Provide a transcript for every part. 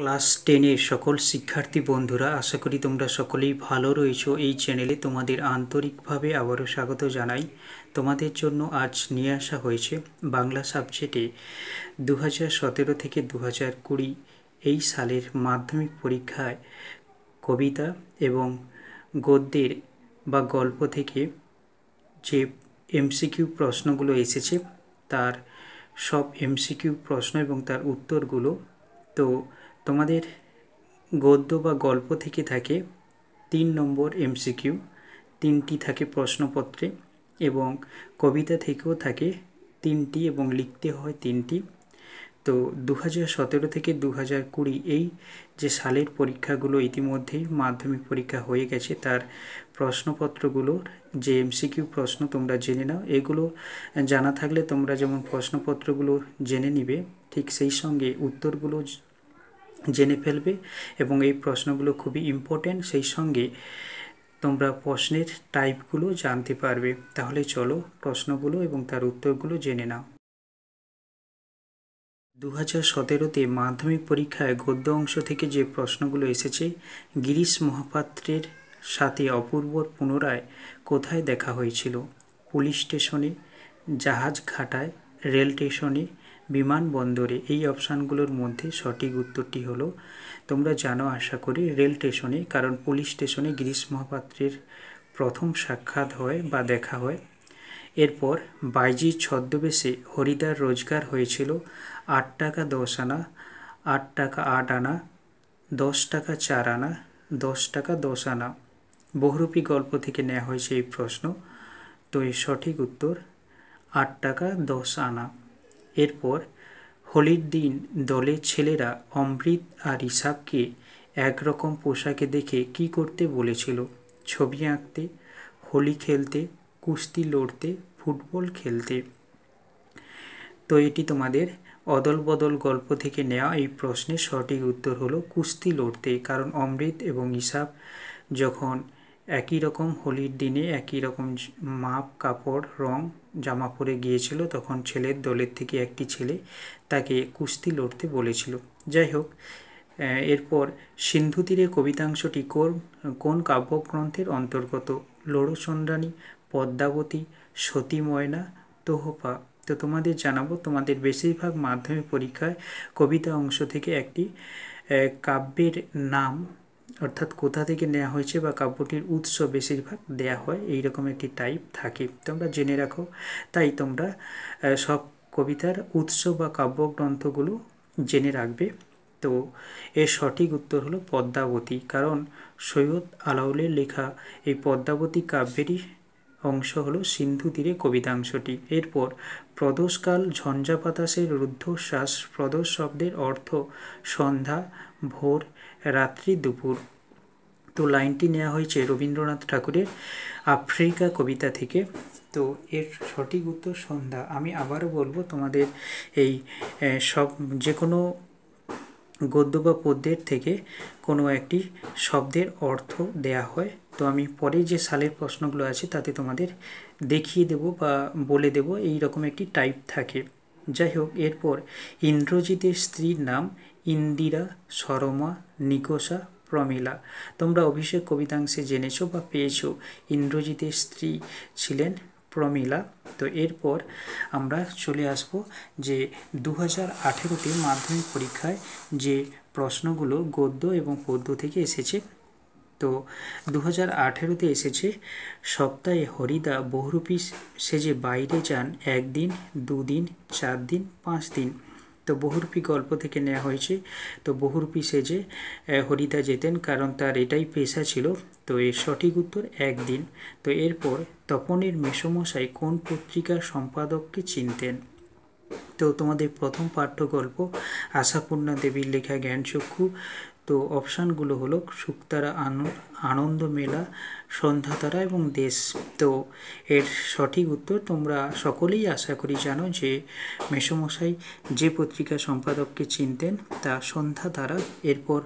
class টেনের সকল শিক্ষার্থী বন্ধুরা আশা করি তোমরা সকলেই ভালো রয়েছো এই চ্যানেলে তোমাদের আন্তরিকভাবে আবারও স্বাগত জানাই তোমাদের জন্য আজ নিয়ে আসা হয়েছে বাংলা সাবজেক্টে দু হাজার থেকে দু কুড়ি এই সালের মাধ্যমিক পরীক্ষায় কবিতা এবং গদ্যের বা গল্প থেকে যে এমসিকিউ প্রশ্নগুলো এসেছে তার সব এমসিকিউ প্রশ্ন এবং তার উত্তরগুলো তো তোমাদের গদ্য বা গল্প থেকে থাকে তিন নম্বর এমসিকিউ তিনটি থাকে প্রশ্নপত্রে এবং কবিতা থেকেও থাকে তিনটি এবং লিখতে হয় তিনটি তো দু সতেরো থেকে দু কুড়ি এই যে সালের পরীক্ষাগুলো ইতিমধ্যেই মাধ্যমিক পরীক্ষা হয়ে গেছে তার প্রশ্নপত্রগুলোর যে এমসিকিউ প্রশ্ন তোমরা জেনে নাও এগুলো জানা থাকলে তোমরা যেমন প্রশ্নপত্রগুলো জেনে নিবে ঠিক সেই সঙ্গে উত্তরগুলো জেনে ফেলবে এবং এই প্রশ্নগুলো খুবই ইম্পর্টেন্ট সেই সঙ্গে তোমরা প্রশ্নের টাইপগুলো জানতে পারবে তাহলে চলো প্রশ্নগুলো এবং তার উত্তরগুলো জেনে নাও দু হাজার সতেরোতে মাধ্যমিক পরীক্ষায় গদ্য অংশ থেকে যে প্রশ্নগুলো এসেছে গিরিশ মহাপাত্রের সাথে অপূর্বর পুনরায় কোথায় দেখা হয়েছিল পুলিশ স্টেশনে জাহাজ ঘাটায় রেল স্টেশনে বিমানবন্দরে এই অপশানগুলোর মধ্যে সঠিক উত্তরটি হলো তোমরা জানো আশা করি রেল স্টেশনে কারণ পুলিশ স্টেশনে গিরিশ মহাপাত্রের প্রথম সাক্ষাৎ হয় বা দেখা হয় এরপর বাইজির ছদ্মবেশে হরিদার রোজগার হয়েছিল আট টাকা দশ আনা আট টাকা আট আনা দশ টাকা চার আনা দশ টাকা দশ আনা বহুরূপী গল্প থেকে নেওয়া হয়েছে এই প্রশ্ন তো এই সঠিক উত্তর আট টাকা দশ আনা এরপর হোলির দিন দলের ছেলেরা অমৃত আর ইসাবকে একরকম পোশাকে দেখে কি করতে বলেছিল ছবি আঁকতে হোলি খেলতে কুস্তি লড়তে ফুটবল খেলতে তো এটি তোমাদের অদল বদল গল্প থেকে নেওয়া এই প্রশ্নের সঠিক উত্তর হলো কুস্তি লড়তে কারণ অমৃত এবং ইসাব যখন একই রকম হোলির দিনে একই রকম মাপ কাপড় রং জামা পরে গিয়েছিল তখন ছেলের দলের থেকে একটি ছেলে তাকে কুস্তি লড়তে বলেছিল যাই হোক এরপর সিন্ধু তীরে কবিতাংশটি কোন কোন কাব্যগ্রন্থের অন্তর্গত লড়ুচন্দ্রাণী পদ্মাবতী সতী ময়না তোহপা তো তোমাদের জানাবো তোমাদের বেশিরভাগ মাধ্যমিক পরীক্ষায় কবিতা অংশ থেকে একটি কাব্যের নাম অর্থাৎ কোথা থেকে নেওয়া হয়েছে বা কাব্যটির উৎস বেশিরভাগ দেয়া হয় এইরকম একটি টাইপ থাকে তোমরা জেনে রাখো তাই তোমরা সব কবিতার উৎস বা কাব্যগ্রন্থগুলো জেনে রাখবে তো এর সঠিক উত্তর হলো পদ্মাবতী কারণ সৈয়দ আলাউলের লেখা এই পদ্মাবতী কাব্যেরই অংশ হলো সিন্ধু তীরে কবিতাংশটি এরপর প্রদোষকাল ঝঞ্ঝা বাতাসের রুদ্ধশ্বাস প্রদোষ শব্দের অর্থ সন্ধ্যা ভোর রাত্রি দুপুর তো লাইনটি নেওয়া হয়েছে রবীন্দ্রনাথ ঠাকুরের আফ্রিকা কবিতা থেকে তো এর সঠিক উত্তর সন্ধ্যা আমি আবারও বলবো তোমাদের এই সব যে কোনো গদ্য বা পদ্যের থেকে কোনো একটি শব্দের অর্থ দেয়া হয় তো আমি পরে যে সালের প্রশ্নগুলো আছে তাতে তোমাদের দেখিয়ে দেব বা বলে দেব এই রকম একটি টাইপ থাকে যাই হোক এরপর ইন্দ্রজিতের স্ত্রীর নাম ইন্দিরা সরমা নিকোষা প্রমীলা তোমরা অভিষেক কবিতাংশে জেনেছো বা পেয়েছো ইন্দ্রজিতের স্ত্রী ছিলেন প্রমীলা তো এরপর আমরা চলে আসব যে দু হাজার আঠেরোতে মাধ্যমিক পরীক্ষায় যে প্রশ্নগুলো গদ্য এবং পদ্য থেকে এসেছে তো দু হাজার আঠেরোতে এসেছে সপ্তাহে হরিদা বহুরূপী সে যে বাইরে যান একদিন দুদিন চার দিন পাঁচ দিন তো বহুরূপী গল্প থেকে নেওয়া হয়েছে তো বহুরূপী সেজে হরিদা যেতেন কারণ তার এটাই পেশা ছিল তো এর সঠিক উত্তর একদিন তো এরপর তপনের মেসমশাই কোন পত্রিকার সম্পাদককে চিনতেন তো তোমাদের প্রথম পাঠ্য গল্প আশাপূর্ণা দেবীর লেখা জ্ঞানচক্ষু তো অপশানগুলো হলো শুক্তারা আনন্দ মেলা সন্ধ্যাতারা এবং দেশ তো এর সঠিক উত্তর তোমরা সকলেই আশা করি জানো যে মেসমশাই যে পত্রিকা সম্পাদককে চিনতেন তা সন্ধ্যাতারা এরপর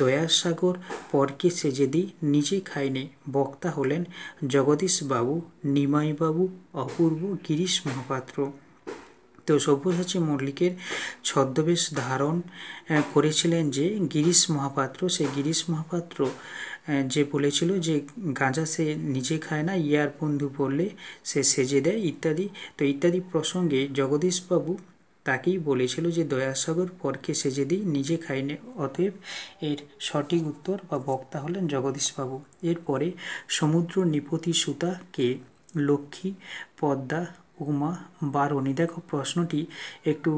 দয়াসাগর পরকে সেজেদি নিজে খাইনে বক্তা হলেন জগদীশবাবু নিমাইবাবু অপূর্ব গিরিশ মহাপাত্র তো সব্যসাচী মল্লিকের ছদ্মবেশ ধারণ করেছিলেন যে গিরিশ মহাপাত্র সে গিরিশ মহাপাত্র যে বলেছিল যে গাঁজা সে নিজে খায় না ইয়ার বন্ধু বললে সে সেজে দেয় ইত্যাদি তো ইত্যাদি প্রসঙ্গে জগদীশবাবু তাকেই বলেছিল যে দয়াসাগর পরকে সেজে দিই নিজে খাইনি অতএব এর সঠিক উত্তর বা বক্তা হলেন জগদীশবাবু এরপরে সমুদ্র নিপতি সুতাকে লক্ষ্মী পদ্মা উমা বারণী দেখো প্রশ্নটি একটু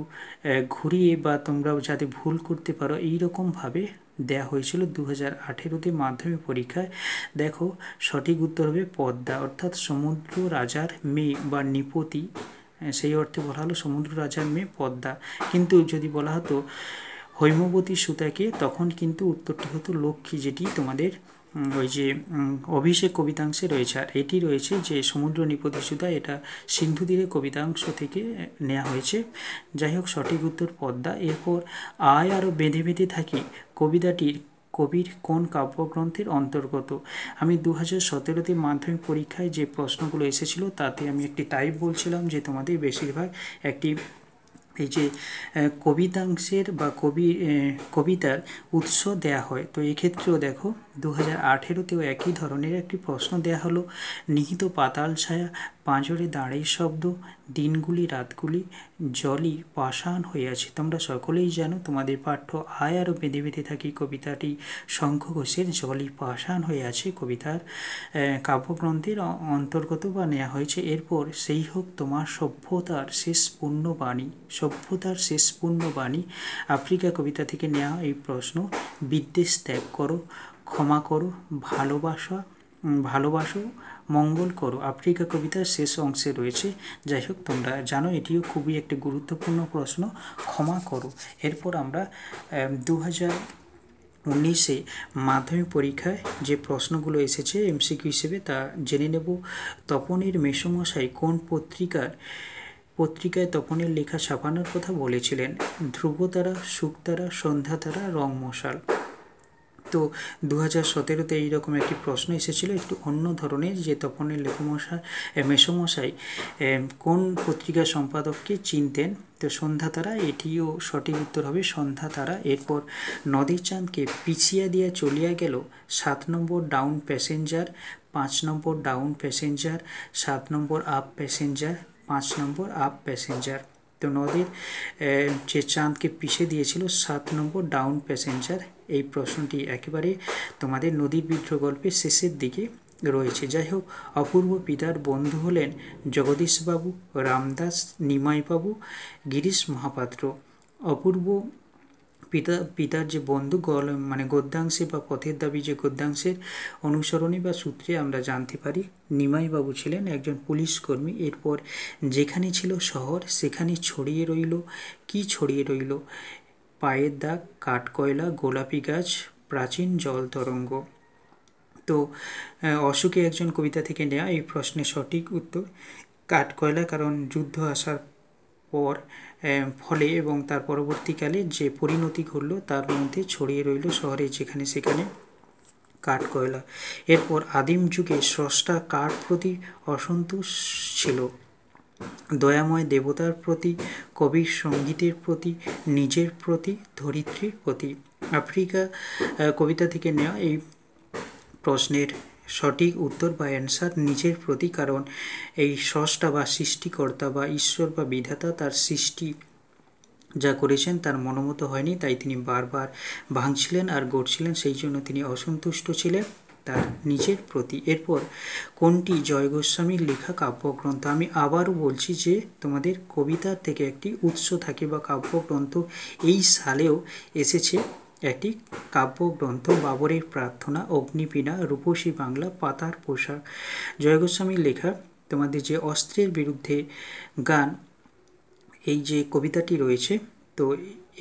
ঘুরিয়ে বা তোমরাও যাতে ভুল করতে পারো এই রকমভাবে দেয়া হয়েছিল দু হাজার আঠেরোতে মাধ্যমিক পরীক্ষায় দেখো সঠিক উত্তর হবে পদ্মা অর্থাৎ সমুদ্র রাজার মেয়ে বা নিপতি সেই অর্থে বলা হলো সমুদ্র রাজার মেয়ে পদ্মা কিন্তু যদি বলা হতো হৈমবতী সুতাকে তখন কিন্তু উত্তরটি হতো লক্ষ্মী যেটি তোমাদের ওই যে অভিষেক কবিতাংশে রয়েছে আর এটি রয়েছে যে সমুদ্র নিপতিসুতা এটা সিন্ধু তীরে কবিতাংশ থেকে নেওয়া হয়েছে যাই হোক সঠিক উত্তর পদ্মা এরপর আয় আরও বেঁধে বেঁধে থাকি কবিতাটির কবির কোন কাব্যগ্রন্থের অন্তর্গত আমি দু হাজার সতেরোতে মাধ্যমিক পরীক্ষায় যে প্রশ্নগুলো এসেছিল তাতে আমি একটি টাইপ বলছিলাম যে তোমাদের বেশিরভাগ একটি এই যে কবিতাংশের বা কবি কবিতার উৎস দেয়া হয় তো এক্ষেত্রেও দেখো দু হাজার আঠেরোতেও একই ধরনের একটি প্রশ্ন দেয়া হলো নিহিত পাতাল ছায়া পাঁজরে দাঁড়াই শব্দ দিনগুলি রাতগুলি জলই পাষাণ আছে তোমরা সকলেই জানো তোমাদের পাঠ্য আয় আরও বেঁধে বেঁধে থাকি কবিতাটি শঙ্খ ঘোষের জলই পাষাণ আছে কবিতার কাব্যগ্রন্থের অন্তর্গত বা নেওয়া হয়েছে এরপর সেই হোক তোমার সভ্যতার শেষ পূর্ণবাণী সভ্যতার শেষ পূর্ণবাণী আফ্রিকা কবিতা থেকে নেওয়া এই প্রশ্ন বিদ্বেষ ত্যাগ করো ক্ষমা করো ভালোবাসা ভালোবাসো মঙ্গল করো আফ্রিকা কবিতার শেষ অংশে রয়েছে যাই হোক তোমরা জানো এটিও খুবই একটি গুরুত্বপূর্ণ প্রশ্ন ক্ষমা করো এরপর আমরা দু হাজার উনিশে মাধ্যমিক পরীক্ষায় যে প্রশ্নগুলো এসেছে এমসিকিউ হিসেবে তা জেনে নেব তপনের মেসমশাই কোন পত্রিকার পত্রিকায় তপনের লেখা ছাপানোর কথা বলেছিলেন ধ্রুবতারা শুকতারা সন্ধ্যাতারা রং মশাল তো দু হাজার সতেরোতে এইরকম একটি প্রশ্ন এসেছিল একটু অন্য ধরনের যে তপনের লেখমশাই মেসমশাই কোন পত্রিকা সম্পাদককে চিনতেন তো সন্ধ্যা তারা এটিও সঠিক উত্তর হবে সন্ধ্যা তারা এরপর নদী চাঁদকে পিছিয়ে দিয়া চলিয়া গেল সাত নম্বর ডাউন প্যাসেঞ্জার পাঁচ নম্বর ডাউন প্যাসেঞ্জার সাত নম্বর আপ প্যাসেঞ্জার পাঁচ নম্বর আপ প্যাসেঞ্জার তো নদীর যে চাঁদকে পিষে দিয়েছিল সাত নম্বর ডাউন প্যাসেঞ্জার এই প্রশ্নটি একেবারে তোমাদের নদী বিদ্রোহ গল্পের শেষের দিকে রয়েছে যাই হোক অপূর্ব পিতার বন্ধু হলেন জগদীশবাবু রামদাস নিমাইবাবু গিরিশ মহাপাত্র অপূর্ব পিতা পিতার যে বন্ধু গল মানে গদ্যাংশে বা পথের দাবি যে গদ্যাংশের অনুসরণে বা সূত্রে আমরা জানতে পারি নিমাইবাবু ছিলেন একজন পুলিশ কর্মী এরপর যেখানে ছিল শহর সেখানে ছড়িয়ে রইল কি ছড়িয়ে রইল পায়ের দাগ কাঠকয়লা গোলাপি গাছ প্রাচীন জল তরঙ্গ তো অশোকে একজন কবিতা থেকে নেওয়া এই প্রশ্নের সঠিক উত্তর কাঠকয়লা কারণ যুদ্ধ আসার পর ফলে এবং তার পরবর্তীকালে যে পরিণতি ঘটল তার মধ্যে ছড়িয়ে রইল শহরে যেখানে সেখানে কাঠ কয়লা এরপর আদিম যুগে স্রষ্টা কাঠ প্রতি অসন্তোষ ছিল দয়াময় দেবতার প্রতি কবির সঙ্গীতের প্রতি নিজের প্রতি ধরিত্রীর প্রতি আফ্রিকা কবিতা থেকে নেওয়া এই প্রশ্নের সঠিক উত্তর বা অ্যান্সার নিজের প্রতি কারণ এই স্রষ্টা বা সৃষ্টিকর্তা বা ঈশ্বর বা বিধাতা তার সৃষ্টি যা করেছেন তার মনোমত হয়নি তাই তিনি বারবার ভাঙছিলেন আর গড়ছিলেন সেই জন্য তিনি অসন্তুষ্ট ছিলেন তার নিজের প্রতি এরপর কোনটি জয় গোস্বামীর লেখা কাব্যগ্রন্থ আমি আবারও বলছি যে তোমাদের কবিতার থেকে একটি উৎস থাকে বা কাব্যগ্রন্থ এই সালেও এসেছে এটি কাব্যগ্রন্থ বাবরের প্রার্থনা অগ্নিপীড়া রূপসী বাংলা পাতার পোশাক জয়গোস্বামীর লেখা তোমাদের যে অস্ত্রের বিরুদ্ধে গান এই যে কবিতাটি রয়েছে তো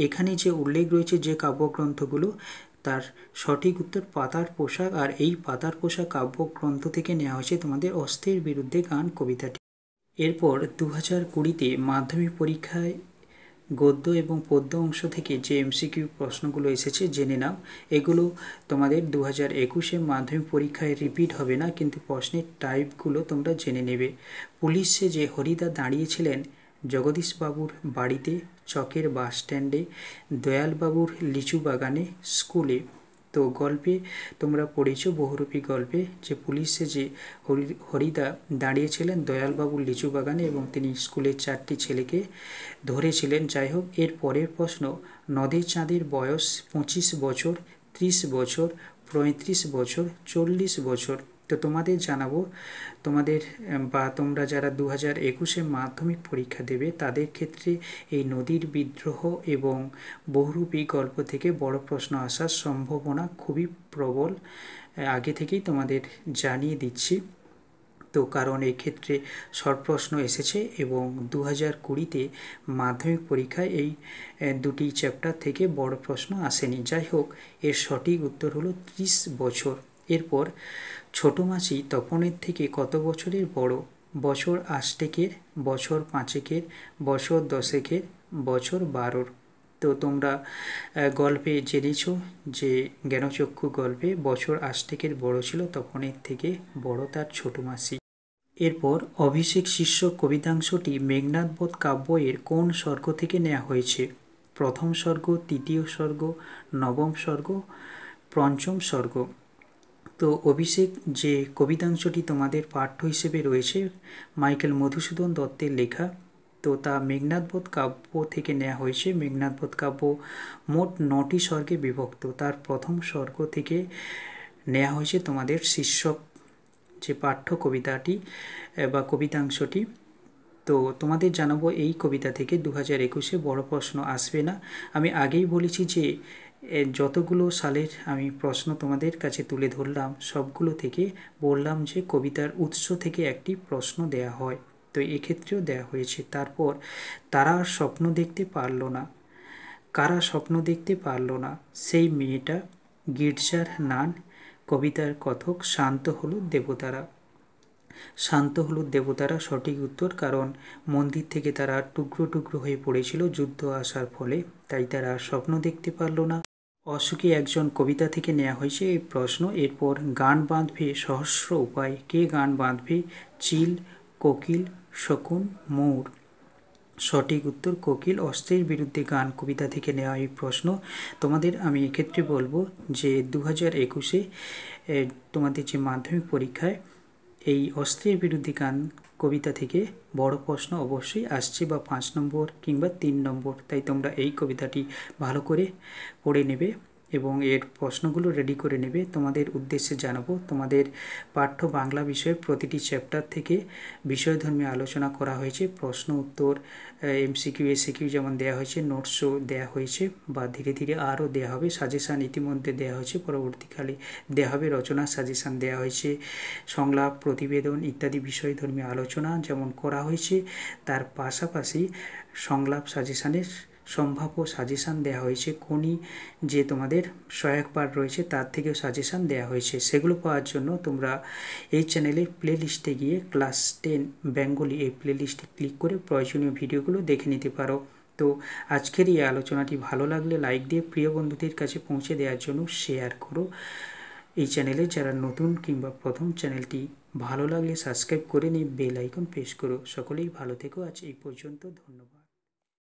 এখানে যে উল্লেখ রয়েছে যে কাব্যগ্রন্থগুলো তার সঠিক উত্তর পাতার পোশাক আর এই পাতার পোশাক কাব্যগ্রন্থ থেকে নেওয়া হয়েছে তোমাদের অস্ত্রের বিরুদ্ধে গান কবিতাটি এরপর দু হাজার কুড়িতে মাধ্যমিক পরীক্ষায় গদ্য এবং পদ্য অংশ থেকে যে এমসিকিউ প্রশ্নগুলো এসেছে জেনে নাও এগুলো তোমাদের দু হাজার একুশে মাধ্যমিক পরীক্ষায় রিপিট হবে না কিন্তু প্রশ্নের টাইপগুলো তোমরা জেনে নেবে পুলিশে যে হরিদা দাঁড়িয়েছিলেন জগদীশবাবুর বাড়িতে চকের বাস স্ট্যান্ডে দয়ালবাবুর লিচু বাগানে স্কুলে তো গল্পে তোমরা পড়েছ বহুরূপী গল্পে যে পুলিশে যে হরি হরিদা দাঁড়িয়েছিলেন দয়ালবাবুর লিচু বাগানে এবং তিনি স্কুলের চারটি ছেলেকে ধরেছিলেন যাই হোক এর পরের প্রশ্ন নদে চাঁদের বয়স পঁচিশ বছর ত্রিশ বছর পঁয়ত্রিশ বছর চল্লিশ বছর তো তোমাদের জানাবো তোমাদের বা তোমরা যারা দু হাজার একুশে মাধ্যমিক পরীক্ষা দেবে তাদের ক্ষেত্রে এই নদীর বিদ্রোহ এবং বহুরূপী গল্প থেকে বড় প্রশ্ন আসার সম্ভাবনা খুবই প্রবল আগে থেকেই তোমাদের জানিয়ে দিচ্ছি তো কারণ এক্ষেত্রে শর্ট প্রশ্ন এসেছে এবং দু হাজার কুড়িতে মাধ্যমিক পরীক্ষায় এই দুটি চ্যাপ্টার থেকে বড় প্রশ্ন আসেনি যাই হোক এর সঠিক উত্তর হলো ত্রিশ বছর এরপর ছোট মাসি তপনের থেকে কত বছরের বড় বছর আষ্টেকের বছর পাঁচেকের বছর দশেকের বছর বারোর তো তোমরা গল্পে জেনেছ যে জ্ঞানচক্ষু গল্পে বছর আষ্টেকের বড় ছিল তপনের থেকে বড় তার ছোট মাসি এরপর অভিষেক শীর্ষ কবিতাংশটি মেঘনাথবোধ কাব্যের কোন স্বর্গ থেকে নেওয়া হয়েছে প্রথম স্বর্গ তৃতীয় স্বর্গ নবম স্বর্গ পঞ্চম স্বর্গ তো অভিষেক যে কবিতাংশটি তোমাদের পাঠ্য হিসেবে রয়েছে মাইকেল মধুসূদন দত্তের লেখা তো তা মেঘনাথবোধ কাব্য থেকে নেওয়া হয়েছে মেঘনাথবোধ কাব্য মোট নটি স্বর্গে বিভক্ত তার প্রথম স্বর্গ থেকে নেওয়া হয়েছে তোমাদের শীর্ষক যে পাঠ্য কবিতাটি বা কবিতাংশটি তো তোমাদের জানাবো এই কবিতা থেকে দু হাজার একুশে বড় প্রশ্ন আসবে না আমি আগেই বলেছি যে এর যতগুলো সালের আমি প্রশ্ন তোমাদের কাছে তুলে ধরলাম সবগুলো থেকে বললাম যে কবিতার উৎস থেকে একটি প্রশ্ন দেয়া হয় তো এক্ষেত্রেও দেয়া হয়েছে তারপর তারা আর স্বপ্ন দেখতে পারল না কারা স্বপ্ন দেখতে পারল না সেই মেয়েটা গির্জার নান কবিতার কথক শান্ত হলো দেবতারা শান্ত হলুদ দেবতারা সঠিক উত্তর কারণ মন্দির থেকে তারা টুকরো টুকরো হয়ে পড়েছিল যুদ্ধ আসার ফলে তাই তারা স্বপ্ন দেখতে পারল না অসুখে একজন কবিতা থেকে নেওয়া হয়েছে এই প্রশ্ন এরপর গান বাঁধবে সহস্র উপায় কে গান বাঁধবে চিল কোকিল শকুন মোর সঠিক উত্তর কোকিল অস্ত্রের বিরুদ্ধে গান কবিতা থেকে নেওয়া এই প্রশ্ন তোমাদের আমি এক্ষেত্রে বলবো যে দু হাজার একুশে তোমাদের যে মাধ্যমিক পরীক্ষায় এই অস্ত্রের বিরুদ্ধে গান কবিতা থেকে বড় প্রশ্ন অবশ্যই আসছে বা পাঁচ নম্বর কিংবা তিন নম্বর তাই তোমরা এই কবিতাটি ভালো করে পড়ে নেবে এবং এর প্রশ্নগুলো রেডি করে নেবে তোমাদের উদ্দেশ্যে জানাবো তোমাদের পাঠ্য বাংলা বিষয়ের প্রতিটি চ্যাপ্টার থেকে বিষয়ধর্মী আলোচনা করা হয়েছে প্রশ্ন উত্তর এমসিকিউ এসিকিউ যেমন দেওয়া হয়েছে নোটসও দেওয়া হয়েছে বা ধীরে ধীরে আরও দেওয়া হবে সাজেশান ইতিমধ্যে দেওয়া হয়েছে পরবর্তীকালে দেওয়া হবে রচনা সাজেশান দেওয়া হয়েছে সংলাপ প্রতিবেদন ইত্যাদি বিষয়ধর্মী আলোচনা যেমন করা হয়েছে তার পাশাপাশি সংলাপ সাজেশানের সম্ভাব্য সাজেশান দেওয়া হয়েছে কোনই যে তোমাদের সহায়ক পাঠ রয়েছে তার থেকেও সাজেশান দেওয়া হয়েছে সেগুলো পাওয়ার জন্য তোমরা এই চ্যানেলের প্লে লিস্টে গিয়ে ক্লাস টেন বেঙ্গলি এই প্লে লিস্টে ক্লিক করে প্রয়োজনীয় ভিডিওগুলো দেখে নিতে পারো তো আজকের এই আলোচনাটি ভালো লাগলে লাইক দিয়ে প্রিয় বন্ধুদের কাছে পৌঁছে দেওয়ার জন্য শেয়ার করো এই চ্যানেলে যারা নতুন কিংবা প্রথম চ্যানেলটি ভালো লাগলে সাবস্ক্রাইব করে নিয়ে বেল আইকন প্রেস করো সকলেই ভালো থেকো আজ এই পর্যন্ত ধন্যবাদ